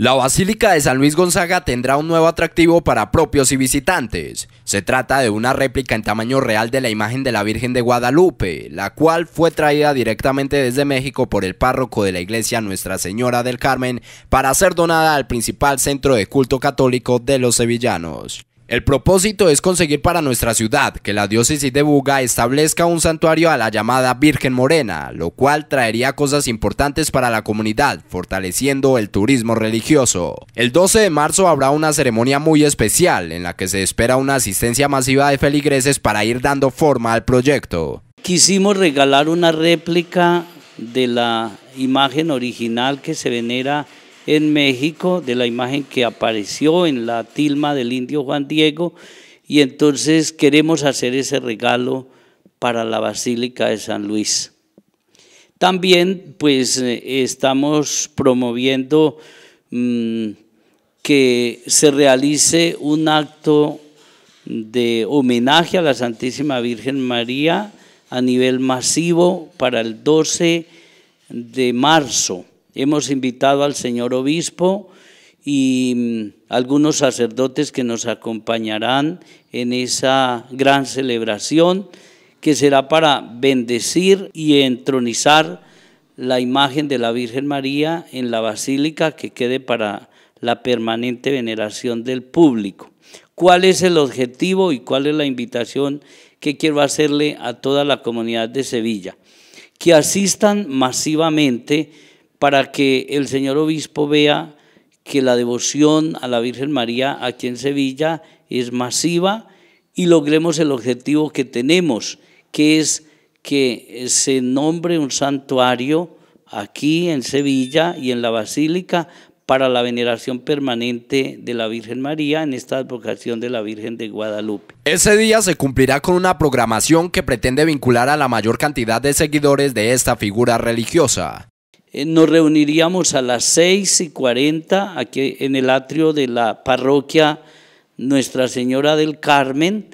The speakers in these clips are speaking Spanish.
La Basílica de San Luis Gonzaga tendrá un nuevo atractivo para propios y visitantes. Se trata de una réplica en tamaño real de la imagen de la Virgen de Guadalupe, la cual fue traída directamente desde México por el párroco de la iglesia Nuestra Señora del Carmen para ser donada al principal centro de culto católico de los sevillanos. El propósito es conseguir para nuestra ciudad que la diócesis de Buga establezca un santuario a la llamada Virgen Morena, lo cual traería cosas importantes para la comunidad, fortaleciendo el turismo religioso. El 12 de marzo habrá una ceremonia muy especial en la que se espera una asistencia masiva de feligreses para ir dando forma al proyecto. Quisimos regalar una réplica de la imagen original que se venera en México, de la imagen que apareció en la tilma del indio Juan Diego, y entonces queremos hacer ese regalo para la Basílica de San Luis. También pues eh, estamos promoviendo mm, que se realice un acto de homenaje a la Santísima Virgen María a nivel masivo para el 12 de marzo. Hemos invitado al señor obispo y mm, algunos sacerdotes que nos acompañarán en esa gran celebración que será para bendecir y entronizar la imagen de la Virgen María en la basílica que quede para la permanente veneración del público. ¿Cuál es el objetivo y cuál es la invitación que quiero hacerle a toda la comunidad de Sevilla? Que asistan masivamente para que el señor obispo vea que la devoción a la Virgen María aquí en Sevilla es masiva y logremos el objetivo que tenemos, que es que se nombre un santuario aquí en Sevilla y en la Basílica para la veneración permanente de la Virgen María en esta advocación de la Virgen de Guadalupe. Ese día se cumplirá con una programación que pretende vincular a la mayor cantidad de seguidores de esta figura religiosa. Eh, nos reuniríamos a las 6 y 40 aquí en el atrio de la parroquia Nuestra Señora del Carmen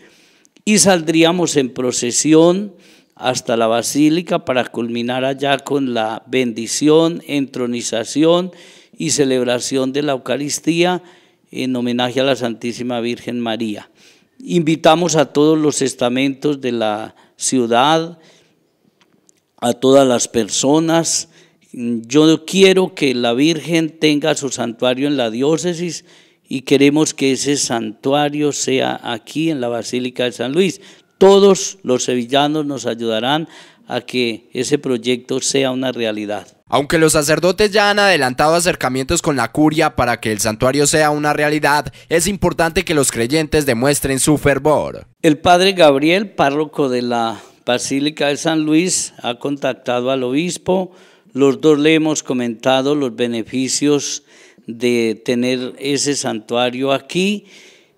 y saldríamos en procesión hasta la basílica para culminar allá con la bendición, entronización y celebración de la Eucaristía en homenaje a la Santísima Virgen María. Invitamos a todos los estamentos de la ciudad, a todas las personas, yo quiero que la Virgen tenga su santuario en la diócesis y queremos que ese santuario sea aquí en la Basílica de San Luis. Todos los sevillanos nos ayudarán a que ese proyecto sea una realidad. Aunque los sacerdotes ya han adelantado acercamientos con la curia para que el santuario sea una realidad, es importante que los creyentes demuestren su fervor. El padre Gabriel, párroco de la Basílica de San Luis, ha contactado al obispo, los dos le hemos comentado los beneficios de tener ese santuario aquí,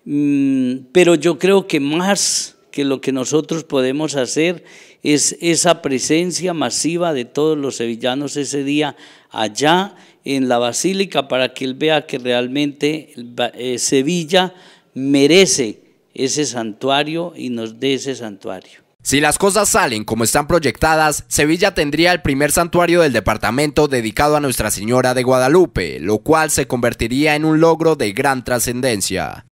mm, pero yo creo que más que lo que nosotros podemos hacer es esa presencia masiva de todos los sevillanos ese día allá en la basílica para que él vea que realmente eh, Sevilla merece ese santuario y nos dé ese santuario. Si las cosas salen como están proyectadas, Sevilla tendría el primer santuario del departamento dedicado a Nuestra Señora de Guadalupe, lo cual se convertiría en un logro de gran trascendencia.